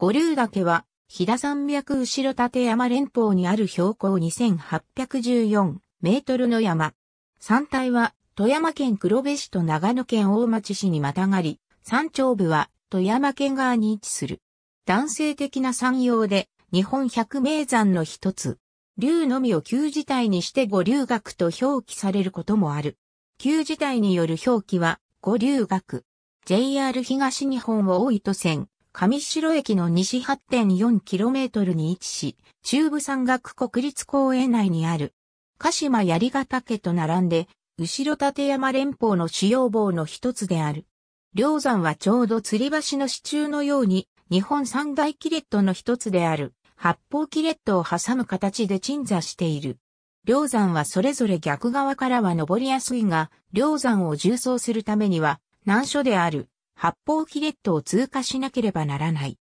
五竜岳は、飛騨山脈後ろ立山連峰にある標高2814メートルの山。山体は、富山県黒部市と長野県大町市にまたがり、山頂部は富山県側に位置する。男性的な山陽で、日本百名山の一つ。竜のみを旧字体にして五竜学と表記されることもある。旧字体による表記は、五竜学。JR 東日本を大糸線。上白駅の西 8.4km に位置し、中部山岳国立公園内にある、鹿島槍ヶ岳と並んで、後ろ立山連峰の主要棒の一つである。梁山はちょうど吊り橋の支柱のように、日本三大キレットの一つである、八方キレットを挟む形で鎮座している。梁山はそれぞれ逆側からは登りやすいが、梁山を縦走するためには、難所である。八方キレットを通過しなければならない。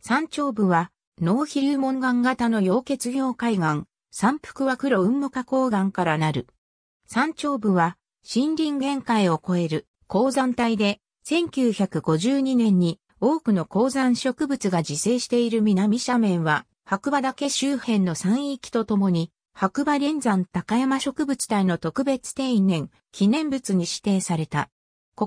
山頂部は、脳皮流門岩型の溶血業海岩、山腹は黒雲母花崗岩からなる。山頂部は、森林限界を超える鉱山帯で、1952年に多くの鉱山植物が自生している南斜面は、白馬岳周辺の山域とともに、白馬連山高山植物帯の特別定年記念物に指定された。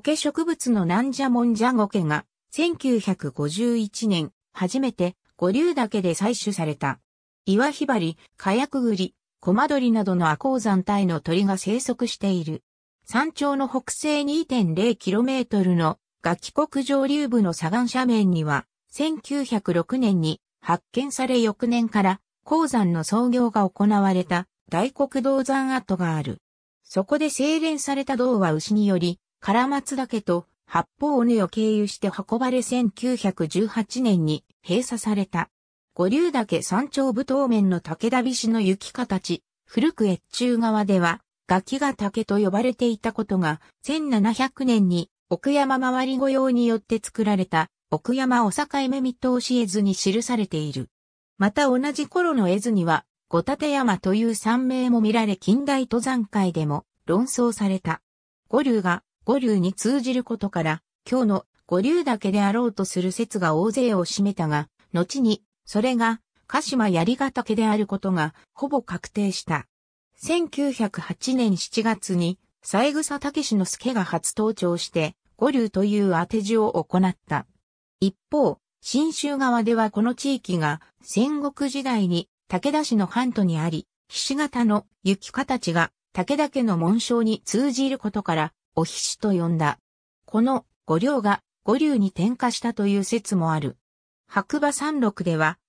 苔植物のナンジャモンジャゴケが、1951年、初めて五竜岳で採取された。岩ひばり、火薬栗、グリ、コマドリなどの亜高山帯の鳥が生息している。山頂の北西 2.0km のガキ国上流部の左岸斜面には、1906年に発見され翌年から鉱山の創業が行われた大黒銅山跡がある。そこで精錬された銅は牛により唐松岳と八方尾根を経由して運ばれ1918年に閉鎖された。五竜岳山頂部当面の武田菱の雪形、古く越中側では、ガキが竹と呼ばれていたことが、1700年に奥山周り御用によって作られた奥山お境目見通し絵図に記されている。また同じ頃の絵図には、五立山という山名も見られ近代登山界でも論争された。五竜が五流に通じることから、今日の五流岳であろうとする説が大勢を占めたが、後に、それが、鹿島槍ヶ岳であることが、ほぼ確定した。1908年7月に、三枝武之助が初登頂して、五流という当て字を行った。一方、新州側ではこの地域が戦国時代に武田氏の半島にあり、菱形の雪形が武田家の紋章に通じることからおひしと呼んだ。この五稜が五竜に転化したという説もある。白馬山麓では、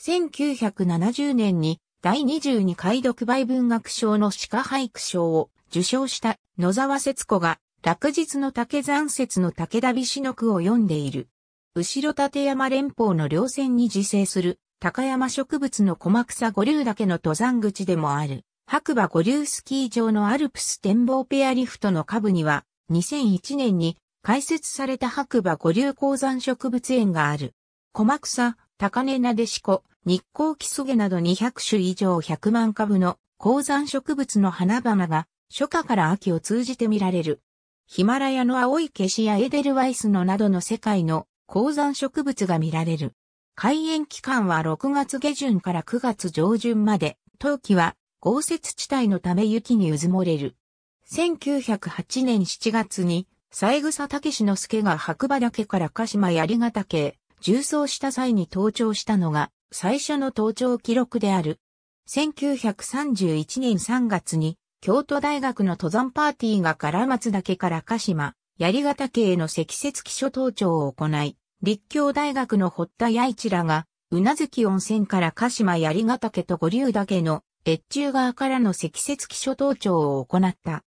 1970年に第22回読売文学賞の鹿俳句賞を受賞した野沢節子が落日の竹山節の武田菱の句を読んでいる。後ろ立山連峰の稜線に自生する高山植物の小松五竜岳の登山口でもある。白馬五流スキー場のアルプス展望ペアリフトの下部には、2001年に開設された白馬五流鉱山植物園がある。小さ草、高根なでしこ、日光木曽げなど200種以上100万株の鉱山植物の花々が初夏から秋を通じて見られる。ヒマラヤの青い消しやエデルワイスのなどの世界の鉱山植物が見られる。開園期間は6月下旬から9月上旬まで、冬季は豪雪地帯のため雪にうずもれる。1908年7月に、三枝武之助が白馬岳から鹿島槍ヶ岳へ重走した際に登頂したのが最初の登頂記録である。1931年3月に京都大学の登山パーティーが唐松岳から鹿島槍ヶ岳への積雪基礎登頂を行い、立教大学の堀田八一らが、うなずき温泉から鹿島槍ヶ岳と五竜岳の越中側からの積雪基礎登頂を行った。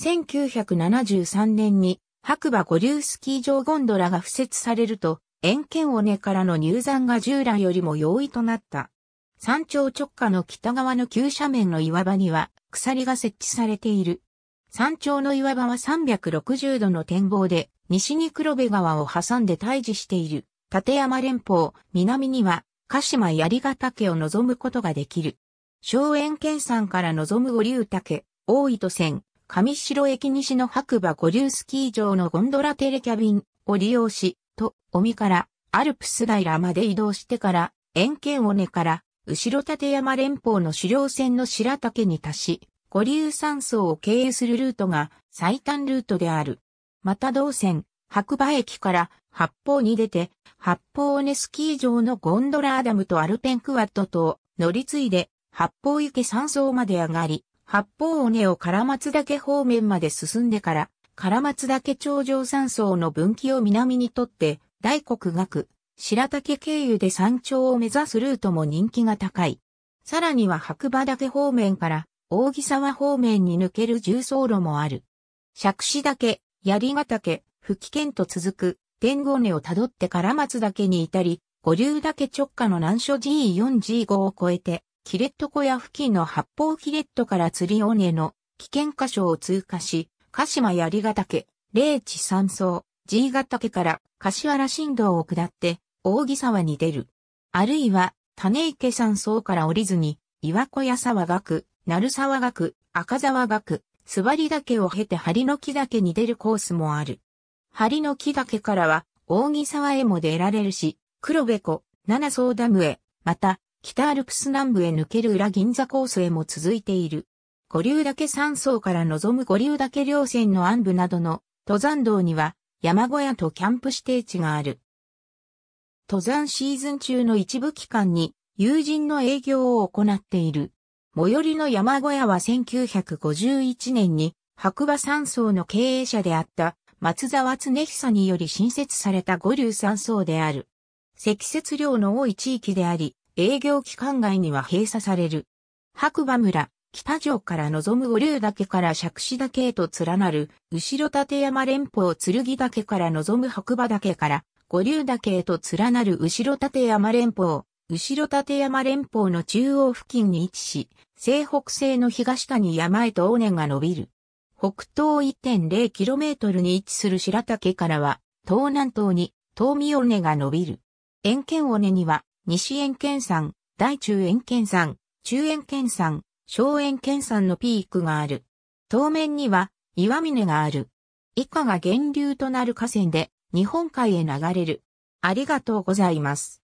1973年に白馬五流スキー場ゴンドラが付設されると、遠見尾根からの入山が従来よりも容易となった。山頂直下の北側の急斜面の岩場には鎖が設置されている。山頂の岩場は360度の展望で、西に黒部川を挟んで対峙している、立山連峰、南には、鹿島槍ヶ岳を望むことができる。荘園県山から望む五竜岳、大糸線、上城駅西の白馬五竜スキー場のゴンドラテレキャビンを利用し、と、尾身からアルプス平まで移動してから、円県尾根から、後ろ立山連峰の狩猟船の白岳に達し、五竜山荘を経由するルートが最短ルートである。また同線、白馬駅から八方に出て、八方尾根スキー場のゴンドラアダムとアルペンクワットと乗り継いで八方行け山荘まで上がり、八方尾根を唐松岳方面まで進んでから、唐松岳頂上山荘の分岐を南にとって、大黒岳、白岳経由で山頂を目指すルートも人気が高い。さらには白馬岳方面から大木沢方面に抜ける重走路もある。釈子岳、槍ヶ岳、吹剣と続く天狗根をたどって唐松岳に至り、五竜岳直下の難所 G4G5 を越えてキレット小屋付近の八方キレットから釣り尾根の危険箇所を通過し、鹿島槍ヶ岳、霊地山荘、G ヶ岳から柏原新道を下って扇沢に出る。あるいは種池山荘から降りずに、岩小屋沢岳、鳴沢岳、赤沢岳、すばり岳を経て針の木岳に出るコースもある。針の木岳からは、扇沢へも出られるし、黒部湖、七層ダムへ、また、北アルプス南部へ抜ける裏銀座コースへも続いている。五竜岳山荘から望む五竜岳稜線の暗部などの登山道には山小屋とキャンプ指定地がある。登山シーズン中の一部期間に友人の営業を行っている。最寄りの山小屋は1951年に白馬山荘の経営者であった松沢恒久により新設された五竜山荘である。積雪量の多い地域であり、営業期間外には閉鎖される。白馬村、北城から望む五竜岳から釈子岳へと連なる、後ろ立山連峰剣岳から望む白馬岳から、五竜岳へと連なる後ろ立山連峰、後ろ立山連峰の中央付近に位置し、西北西の東谷山へと尾根が伸びる。北東 1.0km に位置する白岳からは、東南東に、東見尾根が伸びる。遠見尾根には、西塩県山、大中塩県山、中塩県山、小塩県山のピークがある。当面には岩峰がある。以下が源流となる河川で日本海へ流れる。ありがとうございます。